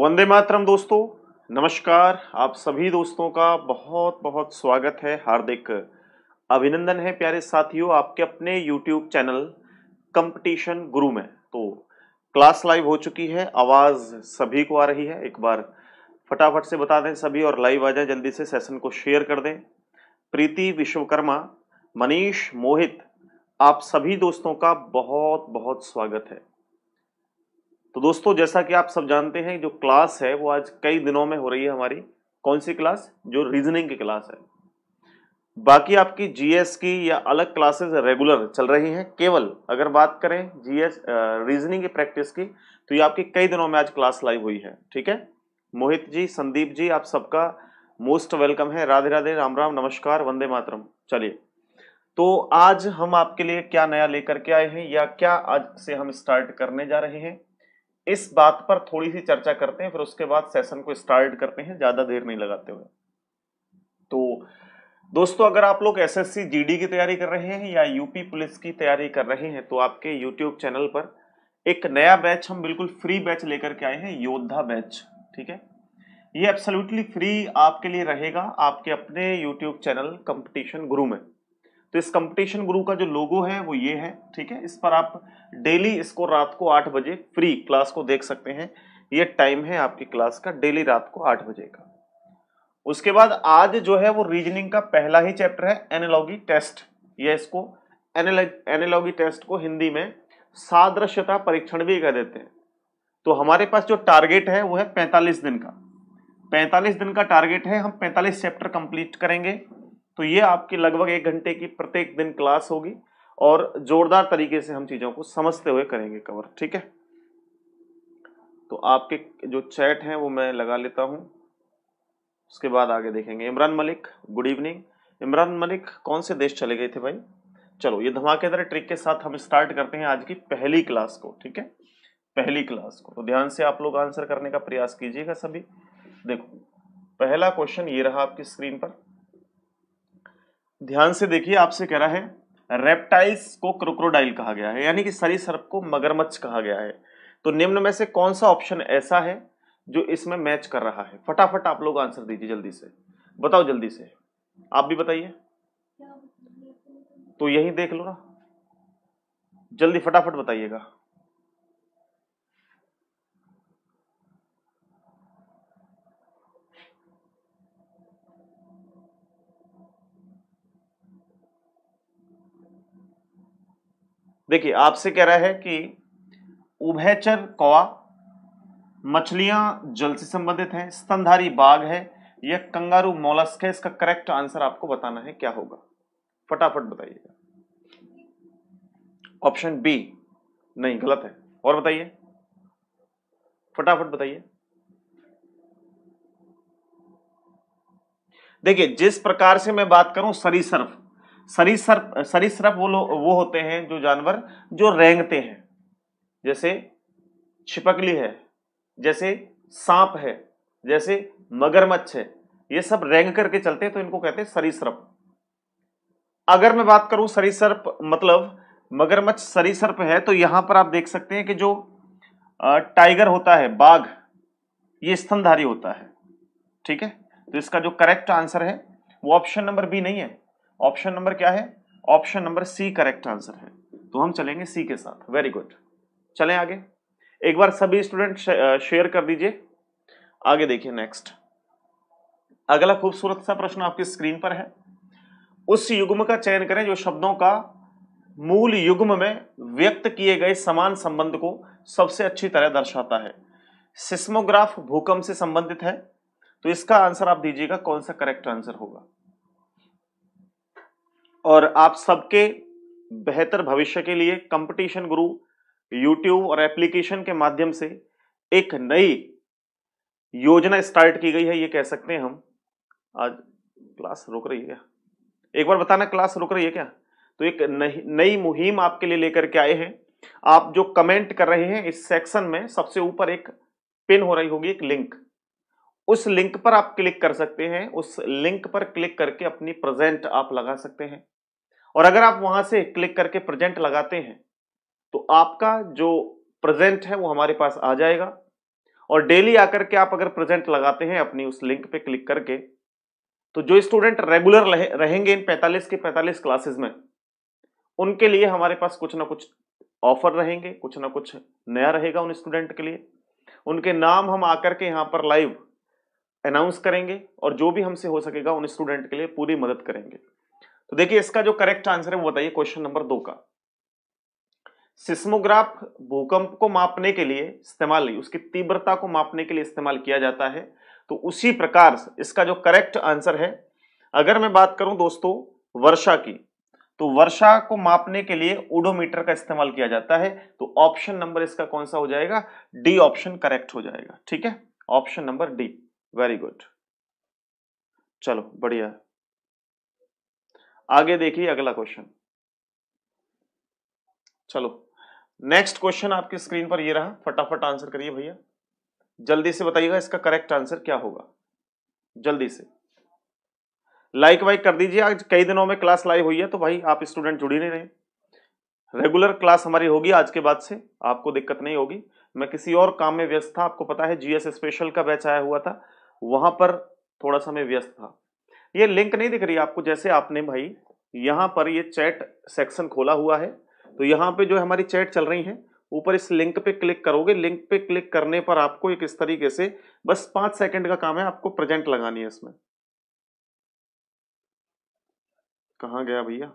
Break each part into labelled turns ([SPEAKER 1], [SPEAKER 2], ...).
[SPEAKER 1] वंदे मातरम दोस्तों नमस्कार आप सभी दोस्तों का बहुत बहुत स्वागत है हार्दिक अभिनंदन है प्यारे साथियों आपके अपने YouTube चैनल कंपटीशन गुरु में तो क्लास लाइव हो चुकी है आवाज़ सभी को आ रही है एक बार फटाफट से बता दें सभी और लाइव आ जाए जल्दी से सेशन को शेयर कर दें प्रीति विश्वकर्मा मनीष मोहित आप सभी दोस्तों का बहुत बहुत स्वागत है तो दोस्तों जैसा कि आप सब जानते हैं जो क्लास है वो आज कई दिनों में हो रही है हमारी कौन सी क्लास जो रीजनिंग की क्लास है बाकी आपकी जीएस की या अलग क्लासेस रेगुलर चल रही हैं केवल अगर बात करें जीएस रीजनिंग की प्रैक्टिस की तो ये आपकी कई दिनों में आज क्लास लाइव हुई है ठीक है मोहित जी संदीप जी आप सबका मोस्ट वेलकम है राधे राधे राम राम नमस्कार वंदे मातरम चलिए तो आज हम आपके लिए क्या नया लेकर के आए हैं या क्या आज से हम स्टार्ट करने जा रहे हैं इस बात पर थोड़ी सी चर्चा करते हैं फिर उसके बाद सेशन को स्टार्ट करते हैं ज्यादा देर नहीं लगाते हुए तो दोस्तों अगर आप लोग एसएससी जीडी की तैयारी कर रहे हैं या यूपी पुलिस की तैयारी कर रहे हैं तो आपके यूट्यूब चैनल पर एक नया बैच हम बिल्कुल फ्री बैच लेकर के आए हैं योद्धा बैच ठीक है ये एब्सोल्युटली फ्री आपके लिए रहेगा आपके अपने यूट्यूब चैनल कंपटीशन गुरु में तो इस कंपटीशन गुरु का जो लोगो है वो ये है ठीक है इस पर आप डेली इसको रात को आठ बजे फ्री क्लास को देख सकते हैं ये टाइम है आपकी क्लास का डेली रात को आठ बजे का उसके बाद आज जो है वो रीजनिंग का पहला ही चैप्टर है एनालॉगी टेस्ट या इसको एनालॉगी टेस्ट को हिंदी में सादृश्यता परीक्षण भी कह देते हैं तो हमारे पास जो टारगेट है वो है 45 दिन का 45 दिन का टारगेट है हम 45 चैप्टर कंप्लीट करेंगे तो ये आपकी लगभग एक घंटे की प्रत्येक दिन क्लास होगी और जोरदार तरीके से हम चीज़ों को समझते हुए करेंगे कवर ठीक है तो आपके जो चैट हैं वो मैं लगा लेता हूं उसके बाद आगे देखेंगे इमरान मलिक गुड इवनिंग इमरान मलिक कौन से देश चले गए थे भाई चलो ये धमाकेदार ट्रिक के साथ हम स्टार्ट करते हैं आज की पहली क्लास को ठीक है पहली क्लास को तो ध्यान से आप लोग आंसर करने का प्रयास कीजिएगा सभी देखो पहला क्वेश्चन ये रहा आपकी स्क्रीन पर ध्यान से देखिए आपसे कह रहा है रेप्टाइल्स को क्रोक्रोडाइल कहा गया है यानी कि सरी सर्प को मगरमच्छ कहा गया है तो निम्न में से कौन सा ऑप्शन ऐसा है जो इसमें मैच कर रहा है फटाफट आप लोग आंसर दीजिए जल्दी से बताओ जल्दी से आप भी बताइए तो यही देख लो ना जल्दी फटाफट बताइएगा देखिए आपसे कह रहा है कि उभयचर कौआ मछलियां जल से संबंधित हैं स्तनधारी बाघ है यह कंगारू मोलस्क है इसका करेक्ट आंसर आपको बताना है क्या होगा फटाफट बताइएगा ऑप्शन बी नहीं गलत है और बताइए फटाफट बताइए देखिए जिस प्रकार से मैं बात करूं सरीसर्फ सरीसर्प सरीसृप वो लोग वो होते हैं जो जानवर जो रेंगते हैं जैसे छिपकली है जैसे सांप है जैसे मगरमच्छ है ये सब रेंग करके चलते हैं तो इनको कहते हैं सरीसर्प अगर मैं बात करूं सरीसर्प मतलब मगरमच्छ सरीसर्प है तो यहां पर आप देख सकते हैं कि जो टाइगर होता है बाघ ये स्तनधारी होता है ठीक है तो इसका जो करेक्ट आंसर है वो ऑप्शन नंबर बी नहीं है ऑप्शन नंबर क्या है option number C correct answer है तो हम चलेंगे सी के साथ वेरी गुड चले आगे एक बार सभी स्टूडेंट शेयर कर दीजिए आगे देखिए नेक्स्ट अगला खूबसूरत सा प्रश्न आपकी स्क्रीन पर है उस युग्म का चयन करें जो शब्दों का मूल युग्म में व्यक्त किए गए समान संबंध को सबसे अच्छी तरह दर्शाता है सिस्मोग्राफ भूकंप से संबंधित है तो इसका आंसर आप दीजिएगा कौन सा करेक्ट आंसर होगा और आप सबके बेहतर भविष्य के लिए कंपटीशन गुरु यूट्यूब और एप्लीकेशन के माध्यम से एक नई योजना स्टार्ट की गई है ये कह सकते हैं हम आज क्लास रुक रही है एक बार बताना क्लास रुक रही है क्या तो एक नई मुहिम आपके लिए लेकर के आए हैं आप जो कमेंट कर रहे हैं इस सेक्शन में सबसे ऊपर एक पिन हो रही होगी एक लिंक उस लिंक पर आप क्लिक कर सकते हैं उस लिंक पर क्लिक करके अपनी प्रेजेंट आप लगा सकते हैं और अगर आप वहां से क्लिक करके प्रेजेंट लगाते हैं तो आपका जो प्रेजेंट है वो हमारे पास आ जाएगा और डेली आकर के आप अगर प्रेजेंट लगाते हैं अपनी उस लिंक पे क्लिक करके तो जो स्टूडेंट रेगुलर रहेंगे इन 45 के 45 क्लासेस में उनके लिए हमारे पास कुछ ना कुछ ऑफर रहेंगे कुछ ना कुछ नया रहेगा उन स्टूडेंट के लिए उनके नाम हम आकर के यहाँ पर लाइव अनाउंस करेंगे और जो भी हमसे हो सकेगा उन स्टूडेंट के लिए पूरी मदद करेंगे तो देखिए इसका जो करेक्ट आंसर है वो बताइए क्वेश्चन नंबर दो का सिस्मोग्राफ भूकंप को मापने के लिए इस्तेमाल उसकी तीव्रता को मापने के लिए इस्तेमाल किया जाता है तो उसी प्रकार से इसका जो करेक्ट आंसर है अगर मैं बात करूं दोस्तों वर्षा की तो वर्षा को मापने के लिए ओडोमीटर का इस्तेमाल किया जाता है तो ऑप्शन नंबर इसका कौन सा हो जाएगा डी ऑप्शन करेक्ट हो जाएगा ठीक है option number D very good चलो बढ़िया आगे देखिए अगला क्वेश्चन चलो नेक्स्ट क्वेश्चन आपकी स्क्रीन पर ये रहा फटाफट आंसर करिए भैया जल्दी से बताइएगा इसका करेक्ट आंसर क्या होगा जल्दी से लाइक वाइक कर दीजिए आज कई दिनों में क्लास लाइव हुई है तो भाई आप स्टूडेंट जुड़ी नहीं रहे रेगुलर क्लास हमारी होगी आज के बाद से आपको दिक्कत नहीं होगी मैं किसी और काम में व्यस्त था आपको पता है जीएस स्पेशल का बैच आया हुआ था वहां पर थोड़ा सा मैं व्यस्त था ये लिंक नहीं दिख रही आपको जैसे आपने भाई यहाँ पर ये चैट सेक्शन खोला हुआ है तो यहाँ पे जो हमारी चैट चल रही है ऊपर इस लिंक पे क्लिक करोगे लिंक पे क्लिक करने पर आपको एक इस तरीके से बस पांच सेकंड का काम है आपको प्रेजेंट लगानी है इसमें कहा गया भैया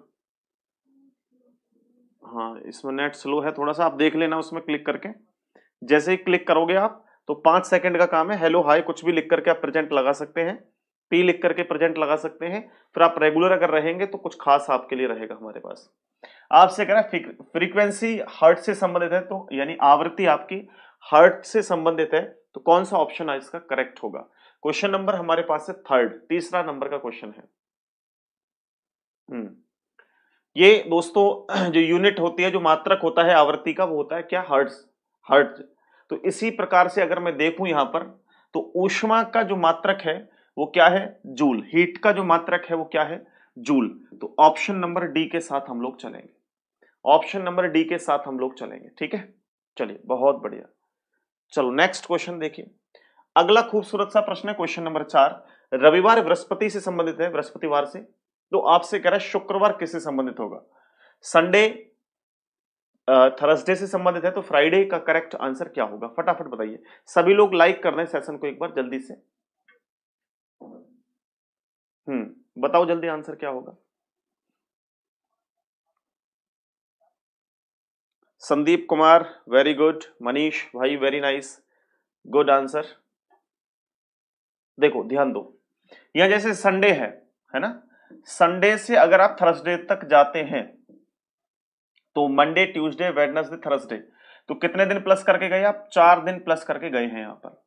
[SPEAKER 1] हाँ इसमें नेट स्लो है थोड़ा सा आप देख लेना उसमें क्लिक करके जैसे ही क्लिक करोगे आप तो पांच सेकंड का काम है हेलो हाय कुछ भी लिख करके आप प्रेजेंट लगा सकते हैं पी लिख करके प्रेजेंट लगा सकते हैं फिर आप रेगुलर अगर रहेंगे तो कुछ खास आपके लिए रहेगा हमारे पास आपसे कह रहा है फ्रीक्वेंसी हर्ट से संबंधित है तो यानी आवृत्ति आपकी हर्ट से संबंधित है तो कौन सा ऑप्शन इसका करेक्ट होगा क्वेश्चन नंबर हमारे पास है थर्ड तीसरा नंबर का क्वेश्चन है हम्म। ये दोस्तों जो यूनिट होती है जो मात्रक होता है आवृत्ति का वो होता है क्या हर्ट हर्ट तो इसी प्रकार से अगर मैं देखूं यहां पर तो ऊष्मा का जो मात्रक है वो क्या है जूल हीट का जो मात्रक है वो क्या है जूल तो ऑप्शन नंबर डी के साथ हम लोग चलेंगे ऑप्शन नंबर डी के साथ हम लोग चलेंगे ठीक है चलिए बहुत बढ़िया चलो नेक्स्ट क्वेश्चन देखिए अगला खूबसूरत सा प्रश्न है क्वेश्चन नंबर चार रविवार बृहस्पति से संबंधित है बृहस्पतिवार से तो आपसे कह रहा है शुक्रवार किससे संबंधित होगा संडे थर्सडे से संबंधित है तो फ्राइडे का करेक्ट आंसर क्या होगा फटाफट बताइए सभी लोग लाइक कर रहे हैं सेशन को एक बार जल्दी से हम्म बताओ जल्दी आंसर क्या होगा संदीप कुमार वेरी गुड मनीष भाई वेरी नाइस गुड आंसर देखो ध्यान दो यहां जैसे संडे है है ना संडे से अगर आप थर्सडे तक जाते हैं तो मंडे ट्यूसडे वेडनेसडे थर्सडे तो कितने दिन प्लस करके गए आप चार दिन प्लस करके गए हैं यहां पर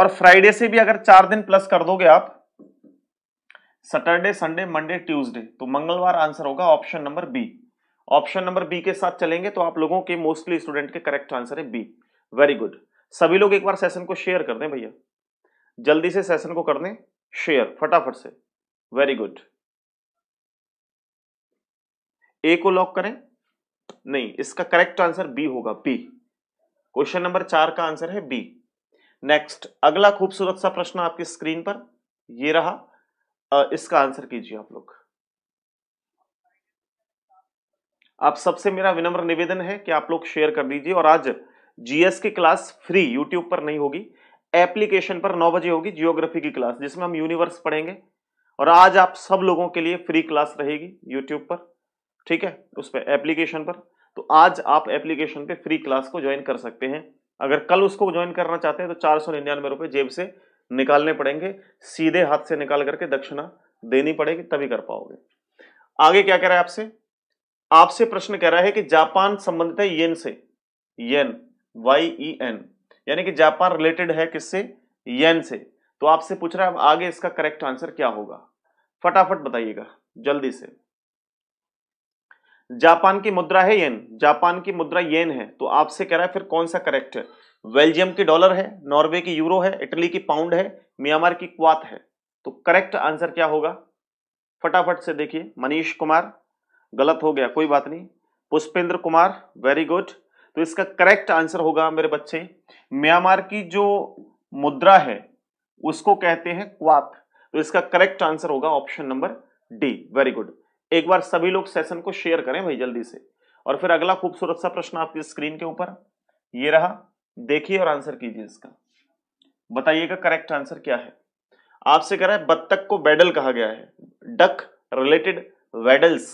[SPEAKER 1] और फ्राइडे से भी अगर चार दिन प्लस कर दोगे आप सैटरडे संडे मंडे ट्यूसडे तो मंगलवार आंसर होगा option number B option number B के साथ चलेंगे तो आप लोगों के मोस्टली स्टूडेंट के करेक्ट आंसर है बी वेरी गुड सभी लोग एक बार सेशन को शेयर कर दें भैया जल्दी से सेशन को कर दें शेयर फटाफट से वेरी गुड ए को लॉक करें नहीं इसका करेक्ट आंसर बी होगा बी क्वेश्चन नंबर चार का आंसर है बी नेक्स्ट अगला खूबसूरत सा प्रश्न आपकी स्क्रीन पर यह रहा इसका आंसर कीजिए आप लोग आप सबसे मेरा विनम्र निवेदन है कि आप लोग शेयर कर दीजिए और आज जीएस की क्लास फ्री यूट्यूब पर नहीं होगी एप्लीकेशन पर नौ बजे होगी जियोग्राफी की क्लास जिसमें हम यूनिवर्स पढ़ेंगे और आज आप सब लोगों के लिए फ्री क्लास रहेगी यूट्यूब पर ठीक है उस पर एप्लीकेशन पर तो आज आप एप्लीकेशन पे फ्री क्लास को ज्वाइन कर सकते हैं अगर कल उसको ज्वाइन करना चाहते हैं तो चार सौ निन्यानवे रुपए जेब से निकालने पड़ेंगे सीधे हाथ से निकाल करके दक्षिणा देनी पड़ेगी तभी कर पाओगे आगे क्या कह रहा है आपसे आपसे प्रश्न कह रहा है कि जापान संबंधित है येन से येन वाई ई एन यानी कि जापान रिलेटेड है किससे येन से तो आपसे पूछ रहा है आगे इसका करेक्ट आंसर क्या होगा फटाफट बताइएगा जल्दी से जापान की मुद्रा है येन जापान की मुद्रा येन है तो आपसे कह रहा है फिर कौन सा करेक्ट है बेल्जियम की डॉलर है नॉर्वे की यूरो है इटली की पाउंड है म्यांमार की क्वात है तो करेक्ट आंसर क्या होगा फटाफट से देखिए मनीष कुमार गलत हो गया कोई बात नहीं पुष्पेंद्र कुमार वेरी गुड तो इसका करेक्ट आंसर होगा मेरे बच्चे म्यांमार की जो मुद्रा है उसको कहते हैं क्वात तो इसका करेक्ट आंसर होगा option number D very good एक बार सभी लोग सेशन को शेयर करें भाई जल्दी से और फिर अगला खूबसूरत सा प्रश्न आपकी स्क्रीन के ऊपर ये रहा देखिए और आंसर कीजिए इसका बताइएगा करेक्ट आंसर क्या है आपसे कह रहा है बत्तख को बेडल कहा गया है डक रिलेटेड वेडल्स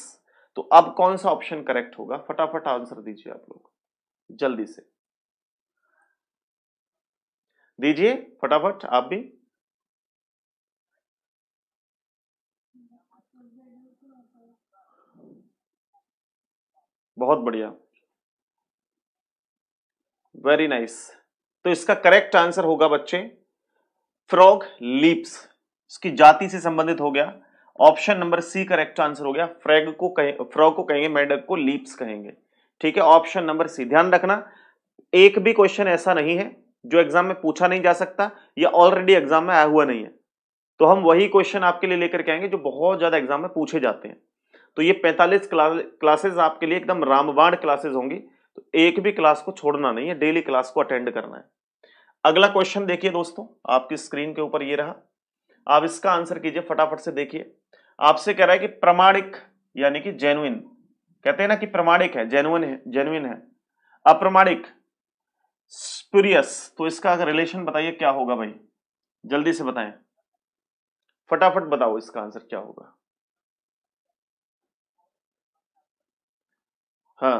[SPEAKER 1] तो अब कौन सा ऑप्शन करेक्ट होगा फटाफट आंसर दीजिए आप लोग जल्दी से दीजिए फटाफट आप भी बहुत बढ़िया वेरी नाइस तो इसका करेक्ट आंसर होगा बच्चे फ्रॉग लीप्स इसकी जाति से संबंधित हो गया option number C correct answer हो गया फ्रैग को कहे फ्रॉग को कहेंगे मेडक को लीप्स कहेंगे ठीक है ऑप्शन नंबर सी ध्यान रखना एक भी क्वेश्चन ऐसा नहीं है जो एग्जाम में पूछा नहीं जा सकता या ऑलरेडी एग्जाम में आया हुआ नहीं है तो हम वही क्वेश्चन आपके लिए लेकर के आएंगे जो बहुत ज्यादा एग्जाम में पूछे जाते हैं तो ये 45 क्लासेज आपके लिए एकदम रामबाण क्लासेज होंगी तो एक भी क्लास को छोड़ना नहीं है डेली क्लास को अटेंड करना है अगला क्वेश्चन देखिए दोस्तों आपकी स्क्रीन के ऊपर ये रहा आप इसका आंसर कीजिए फटाफट से देखिए आपसे कह रहा है कि प्रमाणिक यानी कि जेनुइन कहते हैं ना कि प्रमाणिक है जेनुइन है जेनुइन है अप्रमाणिक स्पुरियस तो इसका अगर रिलेशन बताइए क्या होगा भाई जल्दी से बताएं फटाफट बताओ इसका आंसर क्या होगा हाँ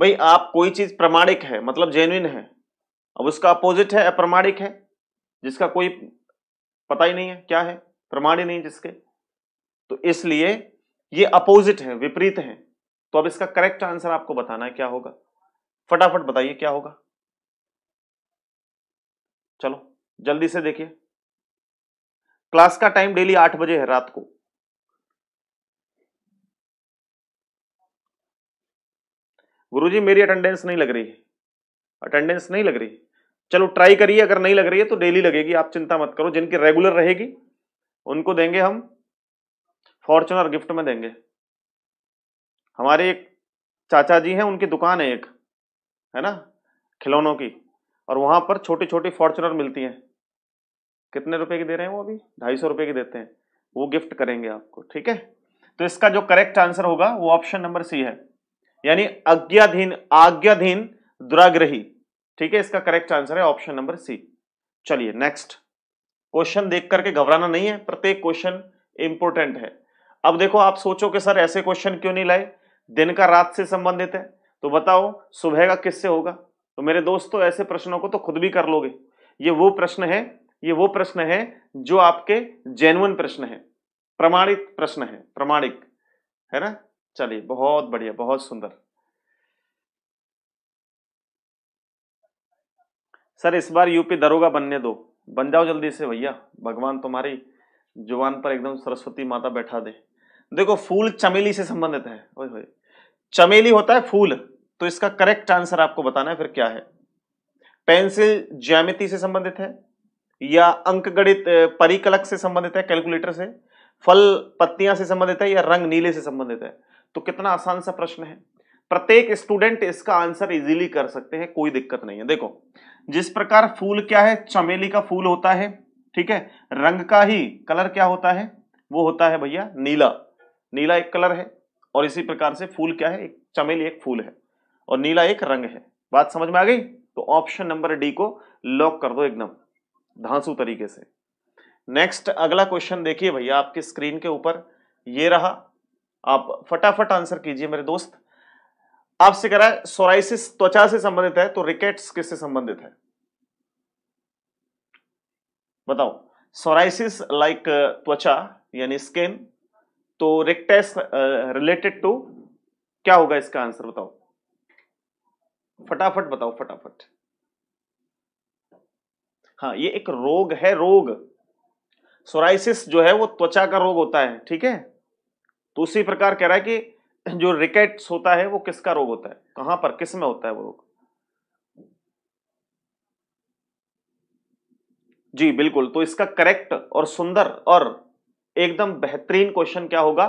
[SPEAKER 1] भाई आप कोई चीज प्रमाणिक है मतलब जेन्यन है अब उसका अपोजिट है अप्रमाणिक है जिसका कोई पता ही नहीं है क्या है प्रमाण ही नहीं जिसके तो इसलिए ये अपोजिट है विपरीत है तो अब इसका करेक्ट आंसर आपको बताना है क्या होगा फटाफट बताइए क्या होगा चलो जल्दी से देखिए क्लास का टाइम डेली आठ बजे है रात को गुरुजी मेरी अटेंडेंस नहीं लग रही अटेंडेंस नहीं लग रही चलो ट्राई करिए अगर नहीं लग रही है तो डेली लगेगी आप चिंता मत करो जिनकी रेगुलर रहेगी उनको देंगे हम फॉर्चुनर गिफ्ट में देंगे हमारे एक चाचा जी हैं उनकी दुकान है एक है ना खिलौनों की और वहाँ पर छोटी छोटी फॉर्चुनर मिलती हैं कितने रुपए की दे रहे हैं वो अभी ढाई सौ रुपये की देते हैं वो गिफ्ट करेंगे आपको ठीक है तो इसका जो करेक्ट आंसर होगा वो ऑप्शन नंबर सी है यानी अज्ञाधीन आज्ञाधीन दुराग्रही ठीक है इसका करेक्ट आंसर है ऑप्शन नंबर सी चलिए नेक्स्ट क्वेश्चन देख करके घबराना नहीं है प्रत्येक क्वेश्चन इंपोर्टेंट है अब देखो आप सोचो कि सर ऐसे क्वेश्चन क्यों नहीं लाए दिन का रात से संबंधित है तो बताओ सुबह का किससे होगा तो मेरे दोस्तों ऐसे प्रश्नों को तो खुद भी कर लोगे ये वो प्रश्न है ये वो प्रश्न है जो आपके जेनुअन प्रश्न है प्रमाणित प्रश्न है प्रमाणिक है ना चलिए बहुत बढ़िया बहुत सुंदर सर इस बार यूपी दरोगा बनने दो बन जाओ जल्दी से भैया भगवान तुम्हारी जुबान पर एकदम सरस्वती माता बैठा दे देखो फूल चमेली से संबंधित है ओए होए चमेली होता है फूल तो इसका करेक्ट आंसर आपको बताना है फिर क्या है पेंसिल ज्यामिति से संबंधित है या अंकगणित परिकलक से संबंधित है कैलकुलेटर से फल पत्तियां से संबंधित है या रंग नीले से संबंधित है तो कितना आसान सा प्रश्न है प्रत्येक स्टूडेंट इसका आंसर इजीली कर सकते हैं कोई दिक्कत नहीं है देखो जिस प्रकार फूल क्या है चमेली का फूल होता है ठीक है रंग का ही कलर क्या होता है वो होता है भैया नीला नीला एक कलर है और इसी प्रकार से फूल क्या है एक चमेली एक फूल है और नीला एक रंग है बात समझ में आ गई तो ऑप्शन नंबर डी को लॉक कर दो एकदम धांसू तरीके से नेक्स्ट अगला क्वेश्चन देखिए भैया आपकी स्क्रीन के ऊपर ये रहा आप फटाफट आंसर कीजिए मेरे दोस्त आपसे कह रहा है सोराइसिस त्वचा से संबंधित है तो रिकेट्स किससे संबंधित है बताओ सोराइसिस लाइक त्वचा यानी स्किन तो रिकटेस रिलेटेड टू क्या होगा इसका आंसर बताओ फटाफट बताओ फटाफट हाँ ये एक रोग है रोग सोराइसिस जो है वो त्वचा का रोग होता है ठीक है तो उसी प्रकार कह रहा है कि जो रिकेट्स होता है वो किसका रोग होता है कहां पर किस में होता है वो रोग जी बिल्कुल तो इसका करेक्ट और सुंदर और एकदम बेहतरीन क्वेश्चन क्या होगा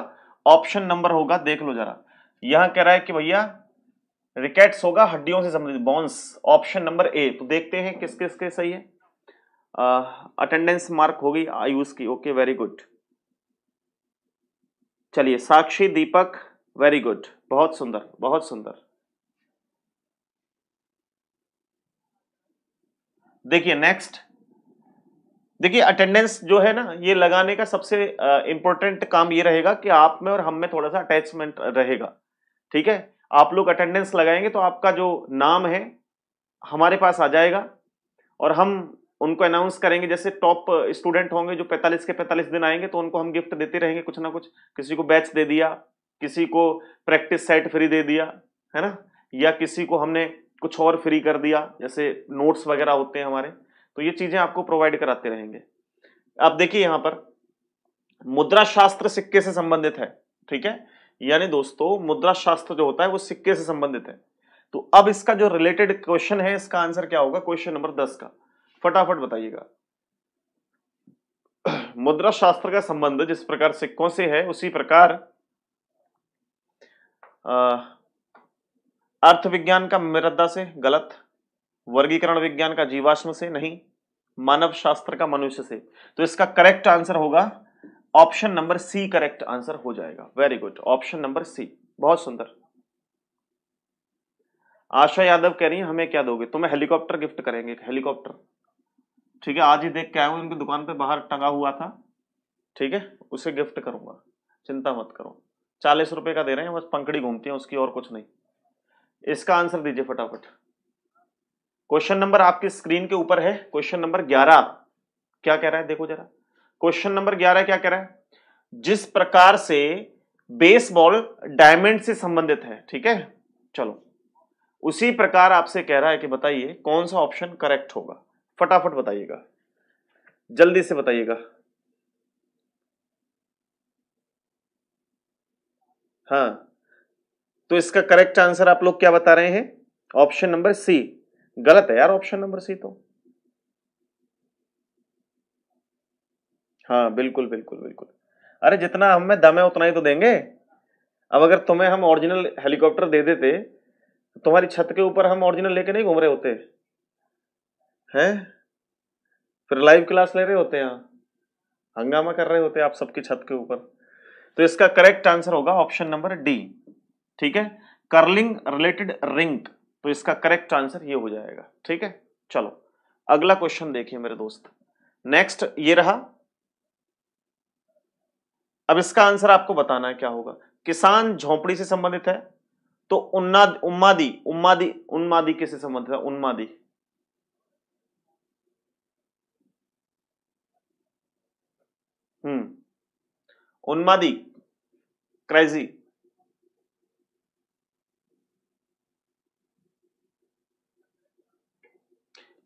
[SPEAKER 1] ऑप्शन नंबर होगा देख लो जरा यहां कह रहा है कि भैया रिकेट्स होगा हड्डियों से संबंधित बॉन्स ऑप्शन नंबर ए तो देखते हैं किस किस के सही है अटेंडेंस मार्क होगी आयुष की ओके वेरी गुड चलिए साक्षी दीपक वेरी गुड बहुत सुंदर बहुत सुंदर देखिए नेक्स्ट देखिए अटेंडेंस जो है ना ये लगाने का सबसे इंपॉर्टेंट काम ये रहेगा कि आप में और हम में थोड़ा सा अटैचमेंट रहेगा ठीक है आप लोग अटेंडेंस लगाएंगे तो आपका जो नाम है हमारे पास आ जाएगा और हम उनको अनाउंस करेंगे जैसे टॉप स्टूडेंट uh, होंगे जो 45 के 45 दिन आएंगे तो उनको हम गिफ्ट देते रहेंगे कुछ ना कुछ किसी को बैच दे दिया किसी को प्रैक्टिस सेट फ्री दे दिया है ना या किसी को हमने कुछ और फ्री कर दिया जैसे नोट्स वगैरह होते हैं हमारे तो ये चीज़ें आपको प्रोवाइड कराते रहेंगे अब देखिए यहां पर मुद्रा शास्त्र सिक्के से संबंधित है ठीक है यानी दोस्तों मुद्रा शास्त्र जो होता है वो सिक्के से संबंधित है तो अब इसका जो रिलेटेड क्वेश्चन है इसका आंसर क्या होगा क्वेश्चन नंबर दस का फटाफट बताइएगा मुद्रा शास्त्र का संबंध जिस प्रकार सिक्कों से है उसी प्रकार अर्थ विज्ञान का मृदा से गलत वर्गीकरण विज्ञान का जीवाश्म से नहीं मानव शास्त्र का मनुष्य से तो इसका करेक्ट आंसर होगा option number C correct answer हो जाएगा very good option number C बहुत सुंदर आशा यादव कह रही है हमें क्या दोगे तुम्हें हेलीकॉप्टर गिफ्ट करेंगे हेलीकॉप्टर ठीक है आज ही देख के आया हूँ उनकी दुकान पे बाहर टंगा हुआ था ठीक है उसे गिफ्ट करूंगा चिंता मत करो चालीस रुपए का दे रहे हैं बस पंखड़ी घूमती है उसकी और कुछ नहीं इसका आंसर दीजिए फटाफट क्वेश्चन नंबर आपकी स्क्रीन के ऊपर है क्वेश्चन नंबर ग्यारह क्या कह रहा है देखो जरा क्वेश्चन नंबर ग्यारह क्या कह रहा है जिस प्रकार से बेसबॉल डायमंड से संबंधित है ठीक है चलो उसी प्रकार आपसे कह रहा है कि बताइए कौन सा ऑप्शन करेक्ट होगा फटाफट बताइएगा जल्दी से बताइएगा हाँ तो इसका करेक्ट आंसर आप लोग क्या बता रहे हैं ऑप्शन नंबर सी गलत है यार ऑप्शन नंबर सी तो हाँ बिल्कुल बिल्कुल बिल्कुल अरे जितना हमें दम है उतना ही तो देंगे अब अगर तुम्हें हम ओरिजिनल हेलीकॉप्टर दे देते तुम्हारी छत के ऊपर हम ओरिजिनल लेके नहीं घूम रहे होते है फिर लाइव क्लास ले रहे होते हैं हंगामा कर रहे होते हैं आप सबकी छत के ऊपर तो इसका करेक्ट आंसर होगा ऑप्शन नंबर डी ठीक है कर्लिंग रिलेटेड रिंक तो इसका करेक्ट आंसर ये हो जाएगा ठीक है चलो अगला क्वेश्चन देखिए मेरे दोस्त नेक्स्ट ये रहा अब इसका आंसर आपको बताना है क्या होगा किसान झोंपड़ी से संबंधित है तो उन्नाद उम्मादी उम्मादी उन्मादी किससे संबंधित है उन्मादी उन्मादी क्रेजी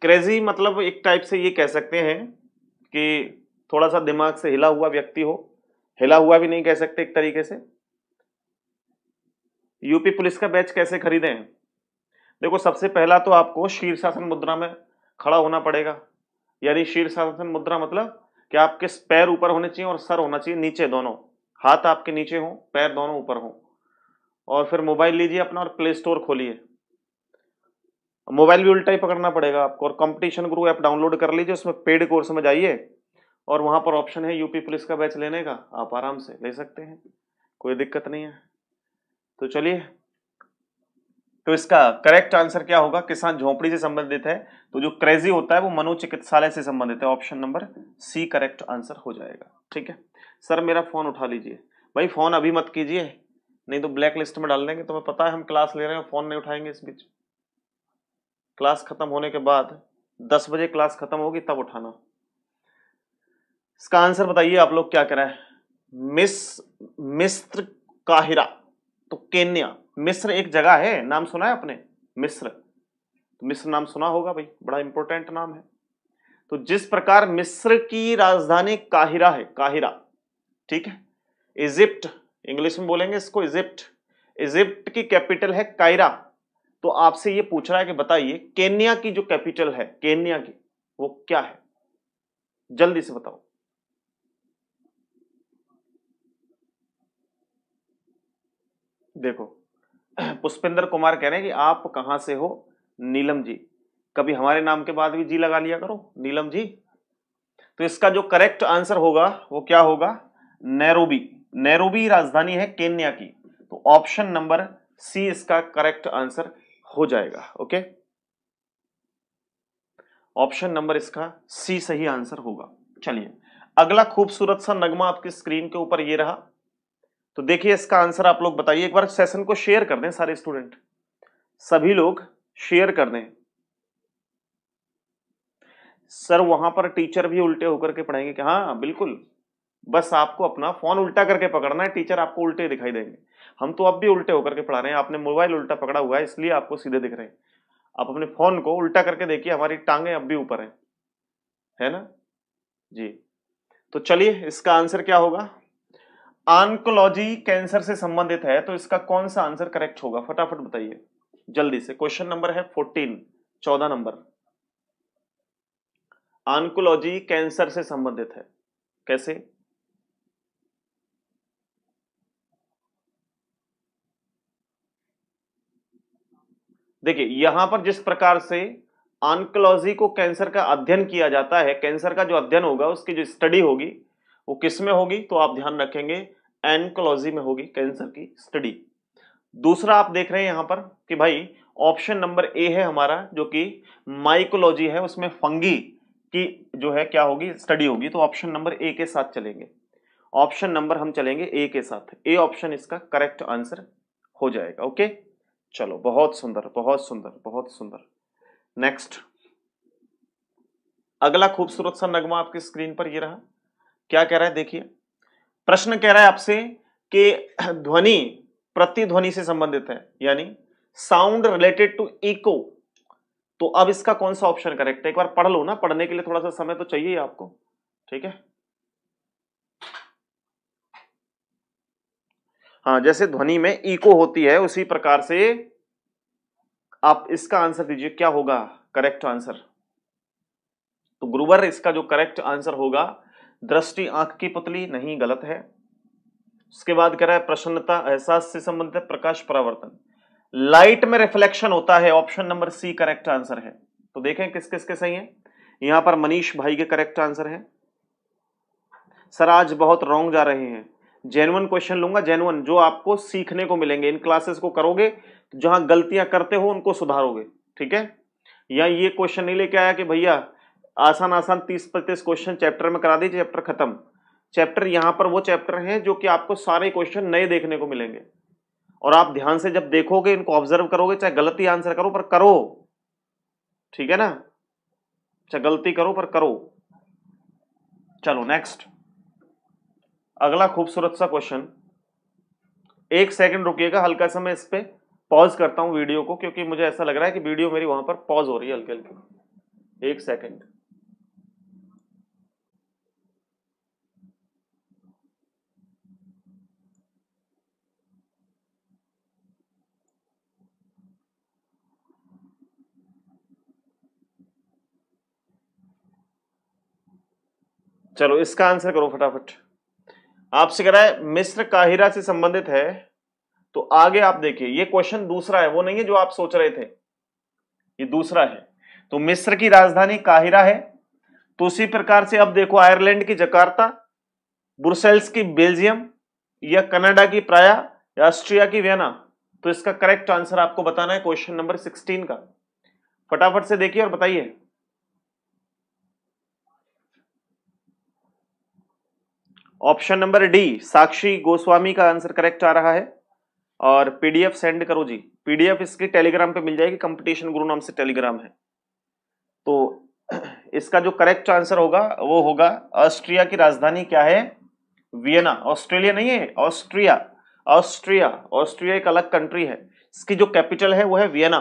[SPEAKER 1] क्रेजी मतलब एक टाइप से ये कह सकते हैं कि थोड़ा सा दिमाग से हिला हुआ व्यक्ति हो हिला हुआ भी नहीं कह सकते एक तरीके से यूपी पुलिस का बैच कैसे खरीदे हैं देखो सबसे पहला तो आपको शीर्षासन मुद्रा में खड़ा होना पड़ेगा यानी शीर्षासन मुद्रा मतलब कि आपके पैर ऊपर होने चाहिए और सर होना चाहिए नीचे दोनों हाथ आपके नीचे हों पैर दोनों ऊपर हों और फिर मोबाइल लीजिए अपना और प्ले स्टोर खोलिए मोबाइल भी उल्टा ही पकड़ना पड़ेगा आपको और कंपटीशन गुरु ऐप डाउनलोड कर लीजिए उसमें पेड कोर्स में जाइए और वहाँ पर ऑप्शन है यूपी पुलिस का बैच लेने का आप आराम से ले सकते हैं कोई दिक्कत नहीं है तो चलिए तो इसका करेक्ट आंसर क्या होगा किसान झोपड़ी से संबंधित है तो जो क्रेजी होता है वो मनोचिकित्सालय से संबंधित है option number C correct answer हो जाएगा ठीक है सर मेरा फोन उठा लीजिए भाई फोन अभी मत कीजिए नहीं तो ब्लैक लिस्ट में डाल देंगे तो तो पता है हम क्लास ले रहे हैं फोन नहीं उठाएंगे इस बीच क्लास खत्म होने के बाद दस बजे क्लास खत्म होगी तब उठाना इसका आंसर बताइए आप लोग क्या करें मिस मिस्त्र काहिरा तो केन्या मिस्र एक जगह है नाम सुना है आपने मिस्र तो मिस्र नाम सुना होगा भाई बड़ा इंपॉर्टेंट नाम है तो जिस प्रकार मिस्र की राजधानी काहिरा है काहिरा ठीक है इजिप्ट इंग्लिश में बोलेंगे इसको इजिप्ट इजिप्ट की कैपिटल है काहिरा तो आपसे ये पूछ रहा है कि बताइए केन्या की जो कैपिटल है केन्या की वो क्या है जल्दी से बताओ देखो पुष्पेंद्र कुमार कह रहे हैं कि आप कहाँ से हो नीलम जी कभी हमारे नाम के बाद भी जी लगा लिया करो नीलम जी तो इसका जो करेक्ट आंसर होगा वो क्या होगा नैरोबी नैरोबी राजधानी है केन्या की तो ऑप्शन नंबर सी इसका करेक्ट आंसर हो जाएगा ओके ऑप्शन नंबर इसका सी सही आंसर होगा चलिए अगला खूबसूरत सा नगमा आपकी स्क्रीन के ऊपर ये रहा तो देखिए इसका आंसर आप लोग बताइए एक बार सेशन को शेयर कर दें सारे स्टूडेंट सभी लोग शेयर कर दें सर वहां पर टीचर भी उल्टे होकर के पढ़ाएंगे कि हाँ बिल्कुल बस आपको अपना फोन उल्टा करके पकड़ना है टीचर आपको उल्टे दिखाई देंगे हम तो अब भी उल्टे होकर के पढ़ा रहे हैं आपने मोबाइल उल्टा पकड़ा हुआ है इसलिए आपको सीधे दिख रहे हैं आप अपने फोन को उल्टा करके देखिए हमारी टांगे अब भी ऊपर हैं है ना जी तो चलिए इसका आंसर क्या होगा आंकोलॉजी कैंसर से संबंधित है तो इसका कौन सा आंसर करेक्ट होगा फटाफट बताइए जल्दी से क्वेश्चन नंबर है फोर्टीन चौदह नंबर आंकोलॉजी कैंसर से संबंधित है कैसे देखिए यहां पर जिस प्रकार से आंकोलॉजी को कैंसर का अध्ययन किया जाता है कैंसर का जो अध्ययन होगा उसकी जो स्टडी होगी वो किस में होगी तो आप ध्यान रखेंगे एनकोलॉजी में होगी कैंसर की स्टडी दूसरा आप देख रहे हैं यहां पर कि भाई ऑप्शन नंबर ए है हमारा जो कि माइकोलॉजी है उसमें फंगी की जो है क्या होगी स्टडी होगी तो ऑप्शन नंबर ए के साथ चलेंगे ऑप्शन नंबर हम चलेंगे ए के साथ ए ऑप्शन इसका करेक्ट आंसर हो जाएगा ओके चलो बहुत सुंदर बहुत सुंदर बहुत सुंदर नेक्स्ट अगला खूबसूरत सा नगमा आपकी स्क्रीन पर ये रहा क्या कह रहा है देखिए प्रश्न कह रहा है आपसे कि ध्वनि प्रतिध्वनि से संबंधित है यानी साउंड रिलेटेड टू इको तो अब इसका कौन सा ऑप्शन करेक्ट है एक बार पढ़ लो ना पढ़ने के लिए थोड़ा सा समय तो चाहिए आपको ठीक है हाँ जैसे ध्वनि में इको होती है उसी प्रकार से आप इसका आंसर दीजिए क्या होगा करेक्ट आंसर तो गुरुवर इसका जो करेक्ट आंसर होगा दृष्टि आंख की पुतली नहीं गलत है उसके बाद कह रहा है प्रसन्नता एहसास से संबंधित प्रकाश परावर्तन लाइट में रिफ्लेक्शन होता है option number C correct answer है तो देखें किस किस के सही है यहां पर मनीष भाई के करेक्ट आंसर है सर आज बहुत रॉन्ग जा रहे हैं जेनुअन क्वेश्चन लूंगा जेनुअन जो आपको सीखने को मिलेंगे इन क्लासेस को करोगे जहां गलतियां करते हो उनको सुधारोगे ठीक है या ये क्वेश्चन नहीं लेके आया कि भैया आसान आसान तीस पैंतीस क्वेश्चन चैप्टर में करा दीजिए चैप्टर खत्म चैप्टर यहाँ पर वो चैप्टर हैं जो कि आपको सारे क्वेश्चन नए देखने को मिलेंगे और आप ध्यान से जब देखोगे इनको ऑब्जर्व करोगे चाहे गलती आंसर करो पर करो ठीक है ना चाहे गलती करो पर करो चलो नेक्स्ट अगला खूबसूरत सा क्वेश्चन एक सेकंड रुकिएगा हल्का सा मैं इस पर पॉज करता हूं वीडियो को क्योंकि मुझे ऐसा लग रहा है कि वीडियो मेरी वहां पर पॉज हो रही है हल्के हल्के एक सेकंड चलो इसका आंसर करो फटाफट आपसे कह रहा है मिस्र काहिरा से संबंधित है तो आगे आप देखिए ये क्वेश्चन दूसरा है वो नहीं है जो आप सोच रहे थे ये दूसरा है तो मिस्र की राजधानी काहिरा है तो उसी प्रकार से अब देखो आयरलैंड की जकार्ता ब्रुसेल्स की बेल्जियम या कनाडा की प्राया या ऑस्ट्रिया की वियना तो इसका करेक्ट आंसर आपको बताना है क्वेश्चन नंबर सिक्सटीन का फटाफट से देखिए और बताइए option number D Sakshi Goswami का आंसर करेक्ट आ रहा है और पीडीएफ सेंड करो जी पीडीएफ इसकी टेलीग्राम पे मिल जाएगी कंपटीशन गुरु नाम से टेलीग्राम है तो इसका जो करेक्ट आंसर होगा वो होगा ऑस्ट्रिया की राजधानी क्या है वियना ऑस्ट्रेलिया नहीं है ऑस्ट्रिया ऑस्ट्रिया ऑस्ट्रिया एक अलग कंट्री है इसकी जो कैपिटल है वो है वियना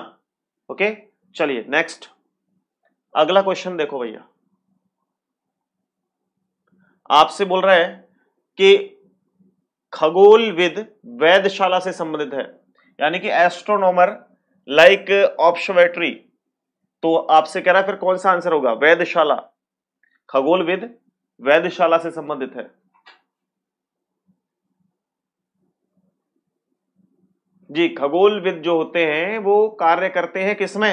[SPEAKER 1] ओके चलिए नेक्स्ट अगला क्वेश्चन देखो भैया आपसे बोल रहा है कि खगोल विद वैधशाला से संबंधित है यानी कि एस्ट्रोनॉमर लाइक ऑप्शोमेट्री तो आपसे कह रहा है फिर कौन सा आंसर होगा वैधशाला खगोल विद वैधशाला से संबंधित है जी खगोलविद जो होते हैं वो कार्य करते हैं किसमें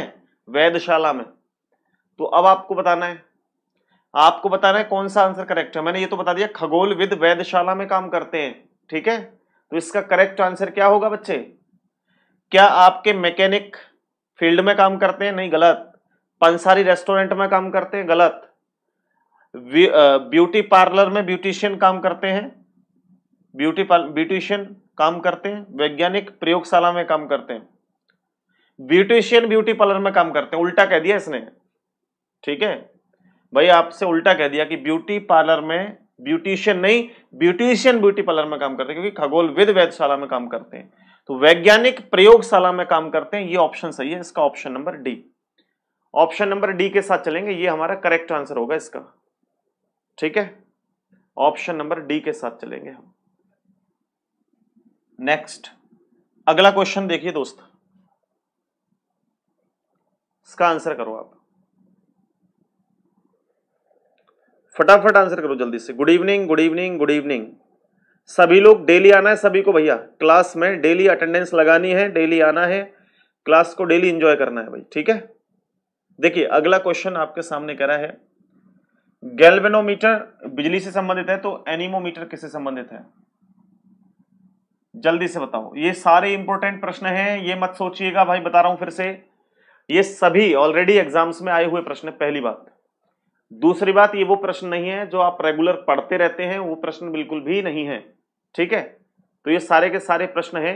[SPEAKER 1] वैधशाला में तो अब आपको बताना है आपको बताना है कौन सा आंसर करेक्ट है मैंने ये तो बता दिया खगोल विद वैधशाला में काम करते हैं ठीक है तो इसका करेक्ट आंसर क्या होगा बच्चे क्या आपके मैकेनिक फील्ड में काम करते हैं नहीं गलत पंसारी रेस्टोरेंट में काम करते हैं गलत ब्यूटी पार्लर में ब्यूटिशियन काम करते हैं ब्यूटी ब्यूटिशियन काम करते हैं वैज्ञानिक प्रयोगशाला में काम करते हैं ब्यूटिशियन ब्यूटी पार्लर में काम करते हैं उल्टा कह दिया इसने ठीक है भाई आपसे उल्टा कह दिया कि ब्यूटी पार्लर में ब्यूटिशियन नहीं ब्यूटिशियन ब्यूटी पार्लर में काम करते हैं क्योंकि खगोल विद वैधशाला में काम करते हैं तो वैज्ञानिक प्रयोगशाला में काम करते हैं ये ऑप्शन सही है इसका option number D option number D के साथ चलेंगे ये हमारा करेक्ट आंसर होगा इसका ठीक है ऑप्शन नंबर डी के साथ चलेंगे हम नेक्स्ट अगला क्वेश्चन देखिए दोस्त इसका आंसर करो आप फटाफट आंसर करो जल्दी से good evening good evening good evening सभी लोग डेली आना है सभी को भैया क्लास में डेली अटेंडेंस लगानी है डेली आना है क्लास को डेली एंजॉय करना है भाई ठीक है देखिए अगला क्वेश्चन आपके सामने करा है गैल्वेनोमीटर बिजली से संबंधित है तो एनिमोमीटर किससे संबंधित है जल्दी से बताओ ये सारे इंपॉर्टेंट प्रश्न हैं ये मत सोचिएगा भाई बता रहा हूं फिर से ये सभी ऑलरेडी एग्जाम्स में आए हुए प्रश्न पहली बात दूसरी बात ये वो प्रश्न नहीं है जो आप रेगुलर पढ़ते रहते हैं वो प्रश्न बिल्कुल भी नहीं है ठीक है तो ये सारे के सारे प्रश्न हैं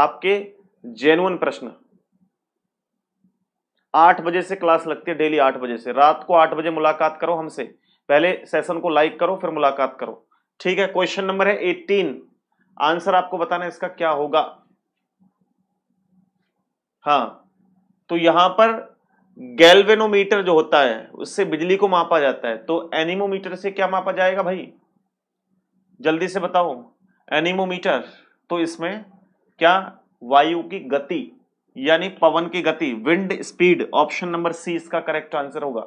[SPEAKER 1] आपके जेनुअन प्रश्न आठ बजे से क्लास लगती है डेली आठ बजे से रात को आठ बजे मुलाकात करो हमसे पहले सेशन को लाइक करो फिर मुलाकात करो ठीक है क्वेश्चन नंबर है एटीन आंसर आपको बताना इसका क्या होगा हाँ तो यहां पर गैल्वेनोमीटर जो होता है उससे बिजली को मापा जाता है तो एनिमोमीटर से क्या मापा जाएगा भाई जल्दी से बताओ एनिमोमीटर तो इसमें क्या वायु की गति यानी पवन की गति wind speed option number C इसका करेक्ट आंसर होगा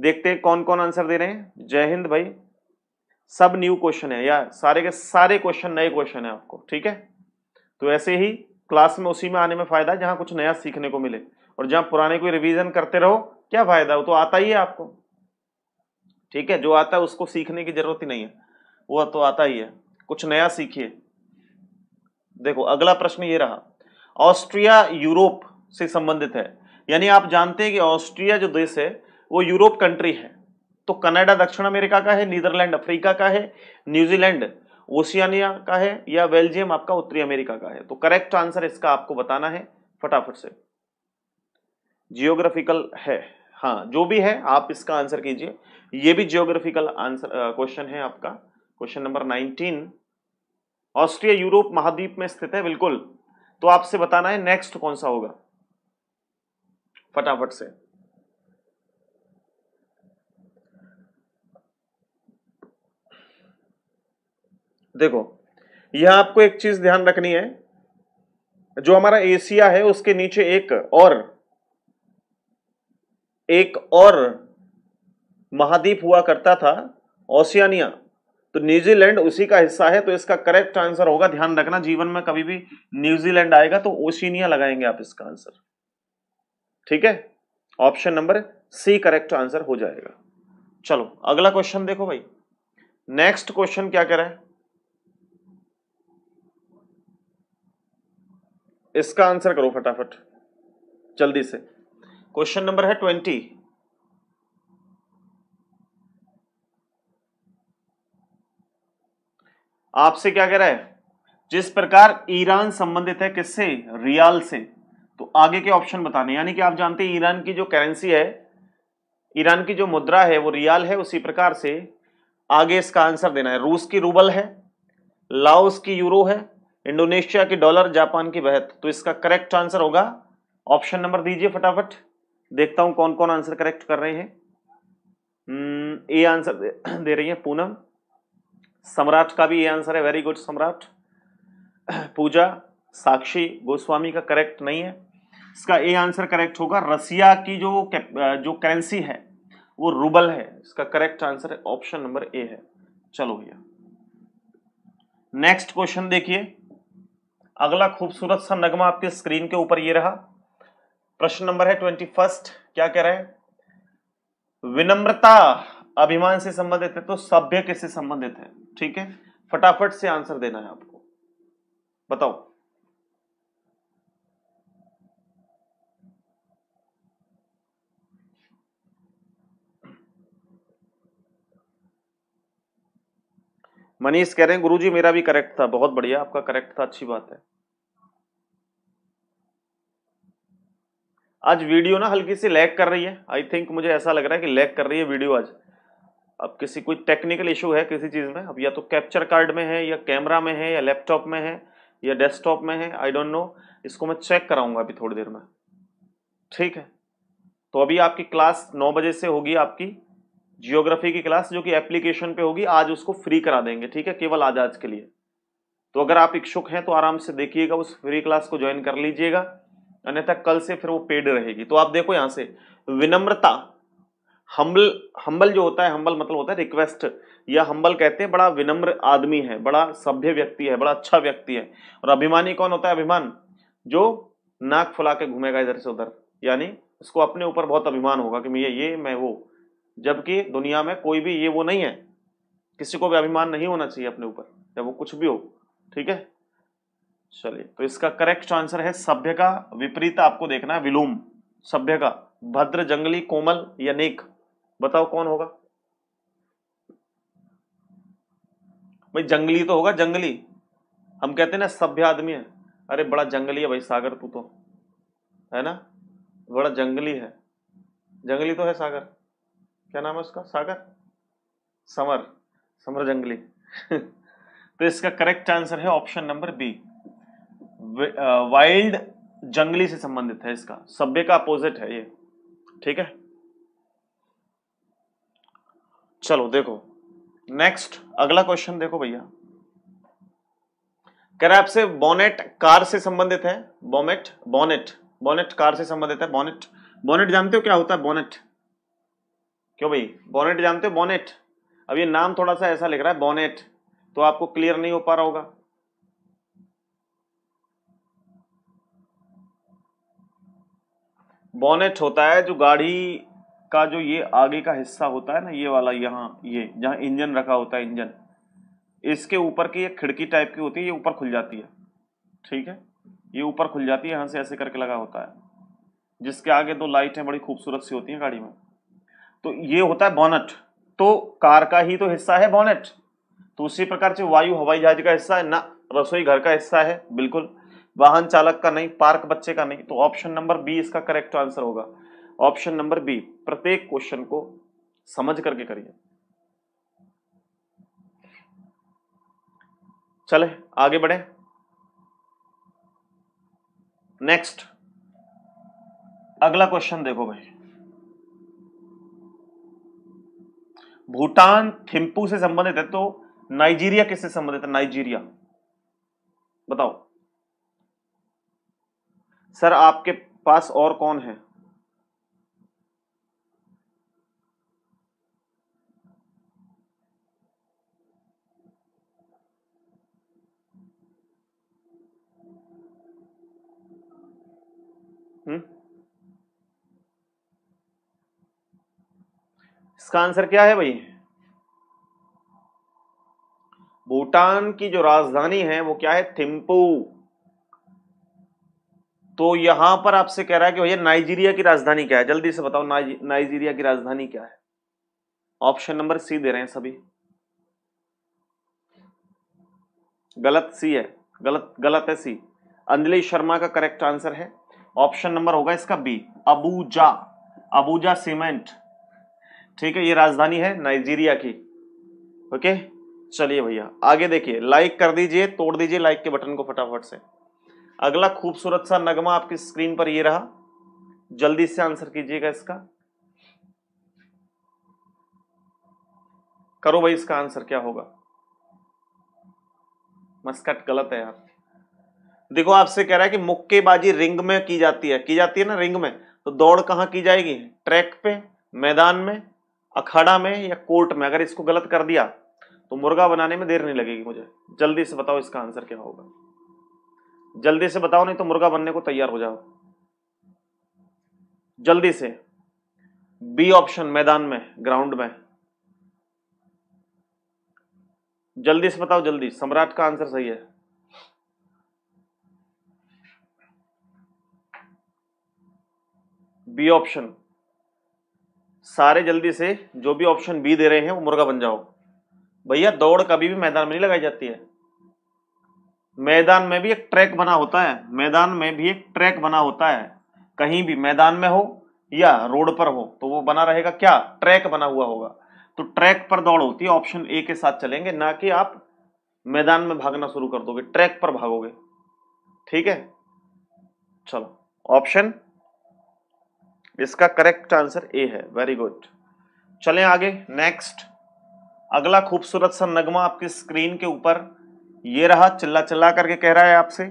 [SPEAKER 1] देखते हैं कौन कौन आंसर दे रहे हैं जय हिंद भाई सब न्यू क्वेश्चन है यार सारे के सारे क्वेश्चन नए क्वेश्चन है आपको ठीक है तो ऐसे ही क्लास में उसी में आने में फायदा है जहां कुछ नया सीखने को मिले और जहां पुराने कोई रिवीजन करते रहो क्या फायदा वो तो आता ही है आपको ठीक है जो आता है उसको सीखने की जरूरत ही नहीं है वो तो आता ही है कुछ नया सीखिए देखो अगला प्रश्न ये रहा ऑस्ट्रिया यूरोप से संबंधित है यानी आप जानते हैं कि ऑस्ट्रिया जो देश है वो यूरोप कंट्री है तो कनाडा दक्षिण अमेरिका का है नीदरलैंड अफ्रीका का है न्यूजीलैंड ओशियानिया का है या बेल्जियम आपका उत्तरी अमेरिका का है तो करेक्ट आंसर इसका आपको बताना है फटाफट से जियोग्राफिकल है हाँ जो भी है आप इसका आंसर कीजिए ये भी जियोग्राफिकल आंसर क्वेश्चन है आपका क्वेश्चन नंबर 19 ऑस्ट्रिया यूरोप महाद्वीप में स्थित है बिल्कुल तो आपसे बताना है नेक्स्ट कौन सा होगा फटाफट से देखो यह आपको एक चीज ध्यान रखनी है जो हमारा एशिया है उसके नीचे एक और एक और महाद्वीप हुआ करता था ओशियानिया तो न्यूजीलैंड उसी का हिस्सा है तो इसका करेक्ट आंसर होगा ध्यान रखना जीवन में कभी भी न्यूजीलैंड आएगा तो ओशिनिया लगाएंगे आप इसका आंसर ठीक है option number C correct answer हो जाएगा चलो अगला क्वेश्चन देखो भाई नेक्स्ट क्वेश्चन क्या कह रहा है इसका आंसर करो फटाफट जल्दी से क्वेश्चन नंबर है ट्वेंटी आपसे क्या कह रहा है जिस प्रकार ईरान संबंधित है किससे रियाल से तो आगे के ऑप्शन बताने यानी कि आप जानते हैं ईरान की जो करेंसी है ईरान की जो मुद्रा है वो रियाल है उसी प्रकार से आगे इसका आंसर देना है रूस की रूबल है लाओस की यूरो है इंडोनेशिया की डॉलर जापान की बहत तो इसका करेक्ट आंसर होगा ऑप्शन नंबर दीजिए फटाफट देखता हूं कौन कौन आंसर करेक्ट कर रहे हैं हम्म, ए आंसर दे, रही है पूनम सम्राट का भी ए आंसर है वेरी गुड सम्राट पूजा साक्षी गोस्वामी का करेक्ट नहीं है इसका ए आंसर करेक्ट होगा रसिया की जो जो करेंसी है वो रूबल है इसका correct answer option number A है चलो भैया नेक्स्ट क्वेश्चन देखिए अगला खूबसूरत सा नगमा आपके स्क्रीन के ऊपर ये रहा प्रश्न नंबर है ट्वेंटी फर्स्ट क्या कह रहे हैं विनम्रता अभिमान से संबंधित है तो सभ्य किससे संबंधित है ठीक है फटाफट से आंसर देना है आपको बताओ मनीष कह रहे हैं गुरुजी मेरा भी करेक्ट था बहुत बढ़िया आपका करेक्ट था अच्छी बात है आज वीडियो ना हल्की सी लैग कर रही है आई थिंक मुझे ऐसा लग रहा है कि लैग कर रही है वीडियो आज अब किसी कोई टेक्निकल इशू है किसी चीज़ में अब या तो कैप्चर कार्ड में है या कैमरा में है या लैपटॉप में है या डेस्कटॉप में है आई डोंट नो इसको मैं चेक कराऊंगा अभी थोड़ी देर में ठीक है तो अभी आपकी क्लास नौ बजे से होगी आपकी जियोग्राफी की क्लास जो कि एप्लीकेशन पे होगी आज उसको फ्री करा देंगे ठीक है केवल आज आज के लिए तो अगर आप इच्छुक हैं तो आराम से देखिएगा उस फ्री क्लास को ज्वाइन कर लीजिएगा अन्यथा कल से फिर वो पेड रहेगी तो आप देखो यहां से विनम्रता हम्बल हम्बल जो होता है हम्बल मतलब होता है रिक्वेस्ट या हम्बल कहते हैं बड़ा विनम्र आदमी है बड़ा सभ्य व्यक्ति है बड़ा अच्छा व्यक्ति है और अभिमानी कौन होता है अभिमान जो नाक फुला के घूमेगा इधर से उधर यानी उसको अपने ऊपर बहुत अभिमान होगा कि मैं ये मैं वो जबकि दुनिया में कोई भी ये वो नहीं है किसी को भी अभिमान नहीं होना चाहिए अपने ऊपर चाहे वो कुछ भी हो ठीक है चलिए तो इसका करेक्ट आंसर है सभ्य का विपरीत आपको देखना है विलोम सभ्य का भद्र जंगली कोमल या नेक बताओ कौन होगा भाई जंगली तो होगा जंगली हम कहते हैं ना सभ्य आदमी है अरे बड़ा जंगली है भाई सागर तू तो है ना बड़ा जंगली है जंगली तो है सागर क्या नाम है उसका सागर समर समर जंगली तो इसका करेक्ट आंसर है option number B wild uh, जंगली से संबंधित है इसका सभ्य का अपोजिट है ये ठीक है चलो देखो नेक्स्ट अगला क्वेश्चन देखो भैया कह रहा है आपसे बोनेट कार से संबंधित है बोमेट बोनेट बोनेट कार से संबंधित है बोनेट बोनेट जानते हो क्या होता है बोनेट क्यों भाई बोनेट जानते हो बोनेट अब ये नाम थोड़ा सा ऐसा लिख रहा है बोनेट तो आपको क्लियर नहीं हो पा रहा होगा बॉनेट होता है जो गाड़ी का जो ये आगे का हिस्सा होता है ना ये वाला यहाँ ये जहाँ इंजन रखा होता है इंजन इसके ऊपर की ये खिड़की टाइप की होती है ये ऊपर खुल जाती है ठीक है ये ऊपर खुल जाती है यहाँ से ऐसे करके लगा होता है जिसके आगे दो लाइटें बड़ी खूबसूरत सी होती हैं गाड़ी में तो ये होता है बॉनेट तो कार का ही तो हिस्सा है बॉनेट तो उसी प्रकार से वायु हवाई जहाज का हिस्सा है ना रसोई घर का हिस्सा है बिल्कुल वाहन चालक का नहीं पार्क बच्चे का नहीं तो ऑप्शन नंबर बी इसका करेक्ट आंसर होगा ऑप्शन नंबर बी प्रत्येक क्वेश्चन को समझ करके करिए चले आगे बढ़े नेक्स्ट अगला क्वेश्चन देखो भाई भूटान थिंपू से संबंधित है तो नाइजीरिया किससे संबंधित है नाइजीरिया बताओ सर आपके पास और कौन है हम्म? इसका आंसर क्या है भाई भूटान की जो राजधानी है वो क्या है थिम्पू तो यहां पर आपसे कह रहा है कि भैया नाइजीरिया की राजधानी क्या है जल्दी से बताओ नाइजीरिया की राजधानी क्या है ऑप्शन नंबर सी दे रहे हैं सभी गलत सी है गलत गलत है सी अंजलि शर्मा का करेक्ट आंसर है ऑप्शन नंबर होगा इसका बी अबूजा अबूजा सीमेंट ठीक है ये राजधानी है नाइजीरिया की ओके चलिए भैया आगे देखिए लाइक कर दीजिए तोड़ दीजिए लाइक के बटन को फटाफट से अगला खूबसूरत सा नगमा आपकी स्क्रीन पर ये रहा जल्दी से आंसर कीजिएगा इसका करो भाई इसका आंसर क्या होगा मस्कट गलत है यार देखो आपसे कह रहा है कि मुक्केबाजी रिंग में की जाती है की जाती है ना रिंग में तो दौड़ कहां की जाएगी ट्रैक पे मैदान में अखाड़ा में या कोर्ट में अगर इसको गलत कर दिया तो मुर्गा बनाने में देर नहीं लगेगी मुझे जल्दी से बताओ इसका आंसर क्या होगा जल्दी से बताओ नहीं तो मुर्गा बनने को तैयार हो जाओ जल्दी से बी ऑप्शन मैदान में ग्राउंड में जल्दी से बताओ जल्दी सम्राट का आंसर सही है बी ऑप्शन सारे जल्दी से जो भी ऑप्शन बी दे रहे हैं वो मुर्गा बन जाओ भैया दौड़ कभी भी मैदान में नहीं लगाई जाती है मैदान में भी एक ट्रैक बना होता है मैदान में भी एक ट्रैक बना होता है कहीं भी मैदान में हो या रोड पर हो तो वो बना रहेगा क्या ट्रैक बना हुआ होगा तो ट्रैक पर दौड़ होती है ऑप्शन ए के साथ चलेंगे ना कि आप मैदान में भागना शुरू कर दोगे ट्रैक पर भागोगे ठीक है चलो ऑप्शन इसका करेक्ट आंसर ए है वेरी गुड चलें आगे नेक्स्ट अगला खूबसूरत सा नगमा आपकी स्क्रीन के ऊपर ये रहा चिल्ला चिल्ला करके कह रहा है आपसे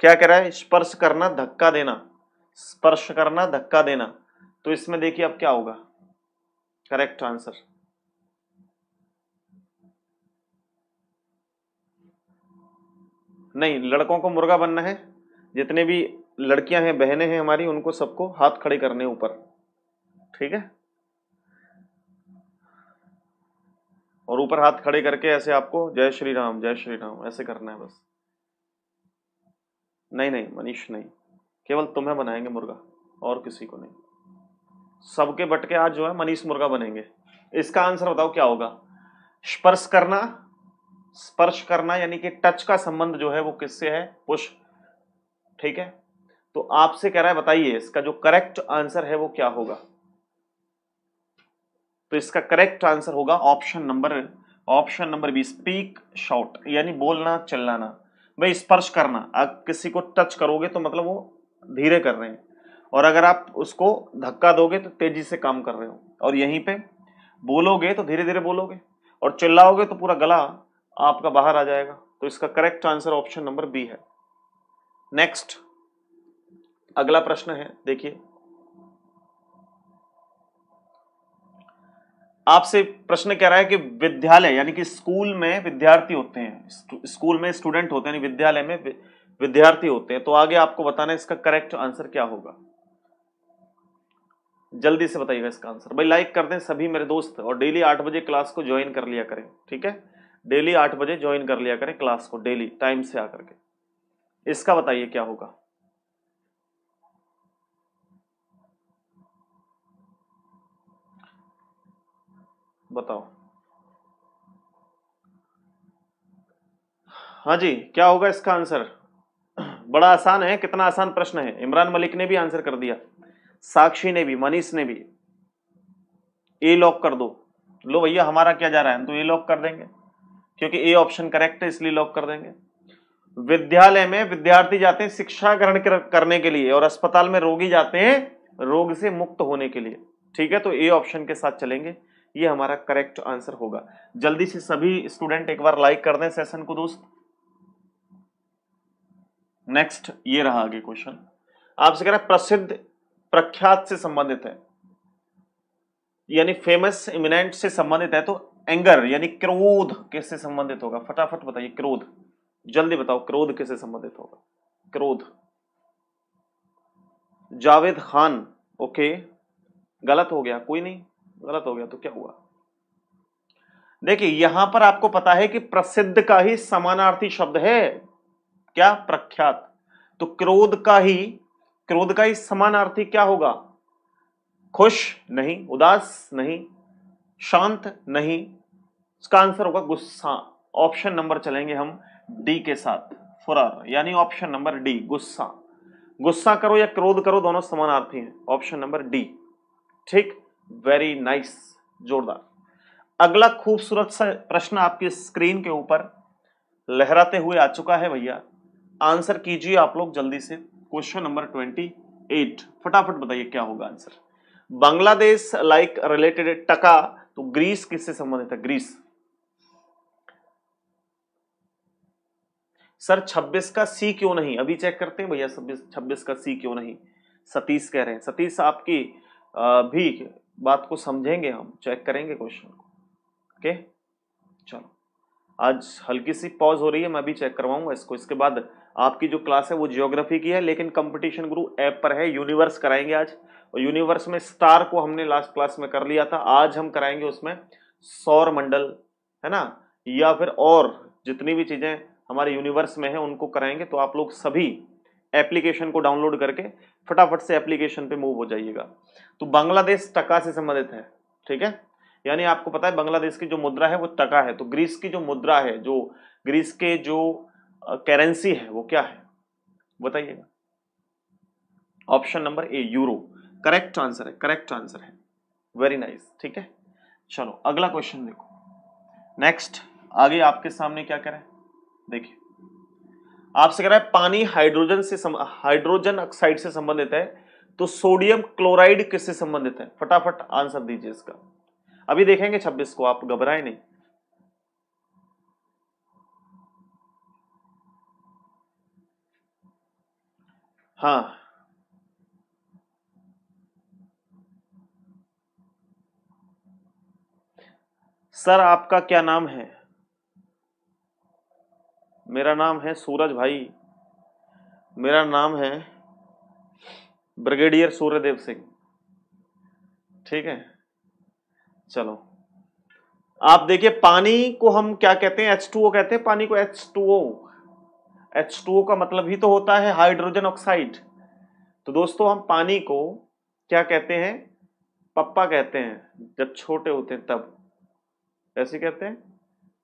[SPEAKER 1] क्या कह रहा है स्पर्श करना धक्का देना स्पर्श करना धक्का देना तो इसमें देखिए अब क्या होगा करेक्ट आंसर नहीं लड़कों को मुर्गा बनना है जितने भी लड़कियां हैं बहनें हैं हमारी उनको सबको हाथ खड़े करने ऊपर ठीक है और ऊपर हाथ खड़े करके ऐसे आपको जय श्री राम जय श्री राम ऐसे करना है बस नहीं नहीं मनीष नहीं केवल तुम्हें बनाएंगे मुर्गा और किसी को नहीं सबके बट के आज जो है मनीष मुर्गा बनेंगे इसका आंसर बताओ क्या होगा स्पर्श करना स्पर्श करना यानी कि टच का संबंध जो है वो किससे है पुश ठीक है तो आपसे कह रहा है बताइए इसका जो करेक्ट आंसर है वो क्या होगा तो इसका करेक्ट आंसर होगा option number option number B speak shout यानी बोलना चिल्लाना भाई स्पर्श करना आप किसी को टच करोगे तो मतलब वो धीरे कर रहे हैं और अगर आप उसको धक्का दोगे तो तेजी से काम कर रहे हो और यहीं पे बोलोगे तो धीरे धीरे बोलोगे और चिल्लाओगे तो पूरा गला आपका बाहर आ जाएगा तो इसका correct answer option number B है नेक्स्ट अगला प्रश्न है देखिए आपसे प्रश्न कह रहा है कि विद्यालय यानी कि स्कूल में विद्यार्थी होते हैं स्कूल में स्टूडेंट होते हैं विद्यालय में विद्यार्थी होते हैं तो आगे आपको बताना है इसका करेक्ट आंसर क्या होगा जल्दी से बताइएगा इसका आंसर भाई लाइक कर दें सभी मेरे दोस्त और डेली आठ बजे क्लास को ज्वाइन कर लिया करें ठीक है डेली आठ बजे ज्वाइन कर लिया करें क्लास को डेली टाइम से आकर के इसका बताइए क्या होगा बताओ हाँ जी क्या होगा इसका आंसर बड़ा आसान है कितना आसान प्रश्न है इमरान मलिक ने भी आंसर कर दिया साक्षी ने भी मनीष ने भी ए लॉक कर दो लो भैया हमारा क्या जा रहा है हम तो ए लॉक कर देंगे क्योंकि ए ऑप्शन करेक्ट है इसलिए लॉक कर देंगे विद्यालय में विद्यार्थी जाते हैं शिक्षा ग्रहण करने के लिए और अस्पताल में रोगी जाते हैं रोग से मुक्त होने के लिए ठीक है तो ए ऑप्शन के साथ चलेंगे ये हमारा करेक्ट आंसर होगा जल्दी से सभी स्टूडेंट एक बार लाइक कर दें सेशन को दोस्त नेक्स्ट ये रहा आगे क्वेश्चन आपसे कह रहा है प्रसिद्ध प्रख्यात से संबंधित है यानी फेमस इमिनेंट से संबंधित है तो एंगर यानी क्रोध किससे संबंधित होगा फटाफट बताइए क्रोध जल्दी बताओ क्रोध किससे संबंधित होगा क्रोध जावेद खान ओके गलत हो गया कोई नहीं गलत हो गया तो क्या हुआ देखिए यहां पर आपको पता है कि प्रसिद्ध का ही समानार्थी शब्द है क्या प्रख्यात तो क्रोध का ही क्रोध का ही समानार्थी क्या होगा खुश नहीं उदास नहीं शांत नहीं इसका आंसर होगा गुस्सा ऑप्शन नंबर चलेंगे हम डी के साथ फुरार यानी ऑप्शन नंबर डी गुस्सा गुस्सा करो या क्रोध करो दोनों समानार्थी हैं ऑप्शन नंबर डी ठीक वेरी नाइस जोरदार अगला खूबसूरत सा प्रश्न आपकी स्क्रीन के ऊपर लहराते हुए आ चुका है भैया आंसर कीजिए आप लोग जल्दी से क्वेश्चन नंबर ट्वेंटी एट फटाफट बताइए क्या होगा आंसर बांग्लादेश लाइक रिलेटेड टका तो ग्रीस किससे संबंधित है ग्रीस सर 26 का सी क्यों नहीं अभी चेक करते हैं भैया 26 का सी क्यों नहीं सतीश कह रहे हैं सतीश आपकी भी बात को समझेंगे हम चेक करेंगे क्वेश्चन को ओके चलो आज हल्की सी पॉज हो रही है मैं भी चेक करवाऊंगा इसको इसके बाद आपकी जो क्लास है वो जियोग्राफी की है लेकिन कंपटीशन गुरु ऐप पर है यूनिवर्स कराएंगे आज और यूनिवर्स में स्टार को हमने लास्ट क्लास में कर लिया था आज हम कराएंगे उसमें सौर मंडल है ना या फिर और जितनी भी चीज़ें हमारे यूनिवर्स में है उनको कराएंगे तो आप लोग सभी एप्लीकेशन को डाउनलोड करके फटाफट से एप्लीकेशन पे मूव हो जाइएगा तो बांग्लादेश टका से संबंधित है ठीक है यानी आपको पता है बांग्लादेश की जो मुद्रा है वो टका है तो ग्रीस की जो मुद्रा है जो ग्रीस के जो करेंसी है वो क्या है बताइएगा option number A euro correct answer है करेक्ट आंसर है वेरी नाइस ठीक है चलो अगला क्वेश्चन देखो नेक्स्ट आगे आपके सामने क्या करें देखिए आपसे कह रहा है पानी हाइड्रोजन से हाइड्रोजन ऑक्साइड से संबंधित है तो सोडियम क्लोराइड किससे संबंधित है फटाफट आंसर दीजिए इसका अभी देखेंगे 26 को आप घबराए नहीं हाँ सर आपका क्या नाम है मेरा नाम है सूरज भाई मेरा नाम है ब्रिगेडियर सूर्यदेव सिंह ठीक है चलो आप देखिए पानी को हम क्या कहते हैं एच टू ओ कहते हैं पानी को H two O H two O का मतलब ही तो होता है हाइड्रोजन ऑक्साइड तो दोस्तों हम पानी को क्या कहते हैं पप्पा कहते हैं जब छोटे होते हैं तब ऐसे कहते हैं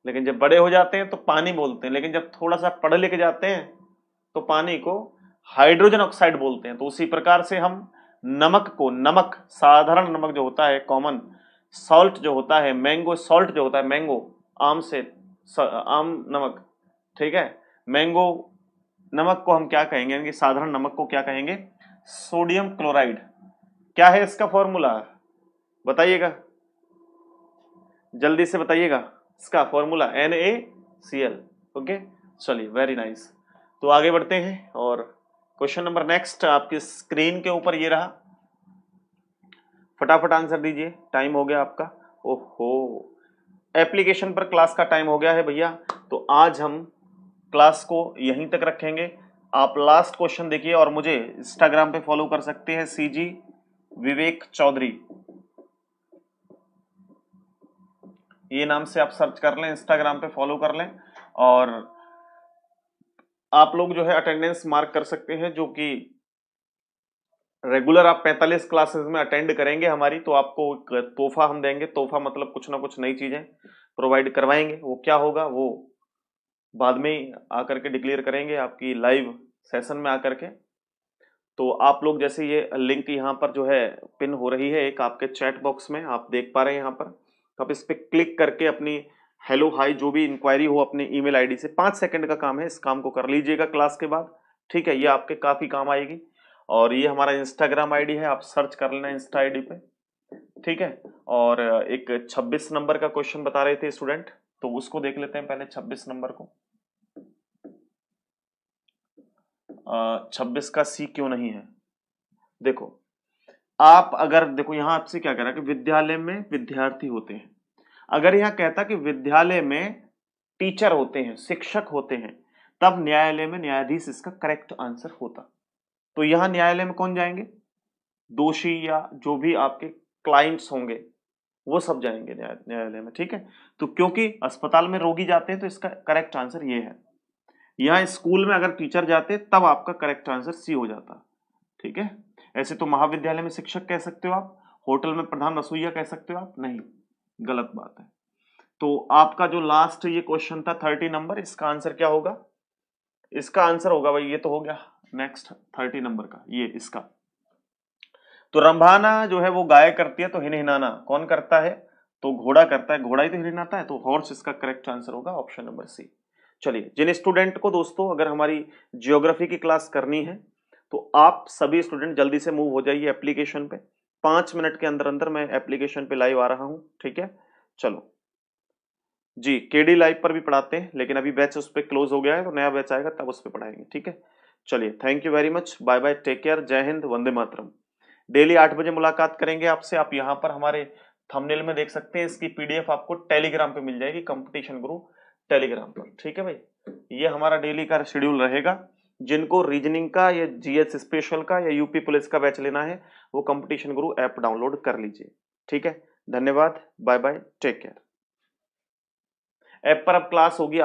[SPEAKER 1] लेकिन जब बड़े हो जाते हैं तो पानी बोलते हैं लेकिन जब थोड़ा सा पढ़ लेके जाते हैं तो पानी को हाइड्रोजन ऑक्साइड बोलते हैं तो उसी प्रकार से हम नमक को नमक साधारण नमक जो होता है कॉमन सॉल्ट जो होता है मैंगो सॉल्ट जो होता है मैंगो आम से आम नमक ठीक है मैंगो नमक को हम क्या कहेंगे यानी साधारण नमक को क्या कहेंगे सोडियम क्लोराइड क्या है इसका फॉर्मूला बताइएगा जल्दी से बताइएगा इसका formula N A C L okay चलिए वेरी नाइस तो आगे बढ़ते हैं और क्वेश्चन नंबर नेक्स्ट आपकी स्क्रीन के ऊपर ये रहा फटाफट आंसर दीजिए टाइम हो गया आपका ओहो एप्लीकेशन पर क्लास का टाइम हो गया है भैया तो आज हम क्लास को यहीं तक रखेंगे आप लास्ट क्वेश्चन देखिए और मुझे इंस्टाग्राम पे फॉलो कर सकते हैं सी जी विवेक चौधरी ये नाम से आप सर्च कर लें इंस्टाग्राम पे फॉलो कर लें और आप लोग जो है अटेंडेंस मार्क कर सकते हैं जो कि रेगुलर आप 45 क्लासेस में अटेंड करेंगे हमारी तो आपको तोहफा हम देंगे तोहफा मतलब कुछ ना कुछ नई चीजें प्रोवाइड करवाएंगे वो क्या होगा वो बाद में ही आकर के डिक्लेयर करेंगे आपकी लाइव सेशन में आकर के तो आप लोग जैसे ये लिंक यहाँ पर जो है पिन हो रही है एक आपके चैट बॉक्स में आप देख पा रहे हैं यहाँ पर तो आप इस पर क्लिक करके अपनी हेलो हाई जो भी इंक्वायरी हो अपने ईमेल आईडी से पाँच सेकंड का काम है इस काम को कर लीजिएगा क्लास के बाद ठीक है ये आपके काफ़ी काम आएगी और ये हमारा इंस्टाग्राम आईडी है आप सर्च कर लेना इंस्टा आईडी पे ठीक है और एक 26 नंबर का क्वेश्चन बता रहे थे स्टूडेंट तो उसको देख लेते हैं पहले 26 नंबर को आ, 26 का सी क्यों नहीं है देखो आप अगर देखो यहां आपसे क्या कह रहा है कि विद्यालय में विद्यार्थी होते हैं अगर यहां कहता कि विद्यालय में टीचर होते हैं शिक्षक होते हैं तब न्यायालय में न्यायाधीश इसका करेक्ट आंसर होता तो यहां न्यायालय में कौन जाएंगे दोषी या जो भी आपके क्लाइंट्स होंगे वो सब जाएंगे न्यायालय में ठीक है तो क्योंकि अस्पताल में रोगी जाते हैं तो इसका करेक्ट आंसर ये है यहां स्कूल में अगर टीचर जाते तब आपका करेक्ट आंसर सी हो जाता ठीक है ऐसे तो महाविद्यालय में शिक्षक कह सकते हो आप होटल में प्रधान रसोईया कह सकते हो आप नहीं गलत बात है तो आपका जो लास्ट ये क्वेश्चन था थर्टी नंबर इसका आंसर क्या होगा इसका आंसर होगा भाई ये तो हो गया नेक्स्ट थर्टी नंबर का ये इसका तो रंभाना जो है वो गाय करती है तो हिनाना कौन करता है तो घोड़ा करता है घोड़ा ही तो हिनाता है तो हॉर्स इसका करेक्ट आंसर होगा ऑप्शन नंबर सी चलिए जिन स्टूडेंट को दोस्तों अगर हमारी जियोग्राफी की क्लास करनी है तो आप सभी स्टूडेंट जल्दी से मूव हो जाइए एप्लीकेशन पे पांच मिनट के अंदर अंदर मैं एप्लीकेशन पे लाइव आ रहा हूं ठीक है चलो जी केडी लाइव पर भी पढ़ाते हैं लेकिन अभी बैच उस पर क्लोज हो गया है तो नया बैच आएगा तब उस पर पढ़ाएंगे ठीक है चलिए thank you very much bye bye take care जय हिंद वंदे मातरम डेली आठ बजे मुलाकात करेंगे आपसे आप यहाँ पर हमारे थंबनेल में देख सकते हैं इसकी पीडीएफ आपको टेलीग्राम पे मिल जाएगी कंपटीशन ग्रुप टेलीग्राम पर ठीक है भाई ये हमारा डेली का शेड्यूल रहेगा जिनको रीजनिंग का या जीएस स्पेशल का या यूपी पुलिस का बैच लेना है वो कंपटीशन गुरु ऐप डाउनलोड कर लीजिए ठीक है धन्यवाद bye bye take care app पर अब क्लास होगी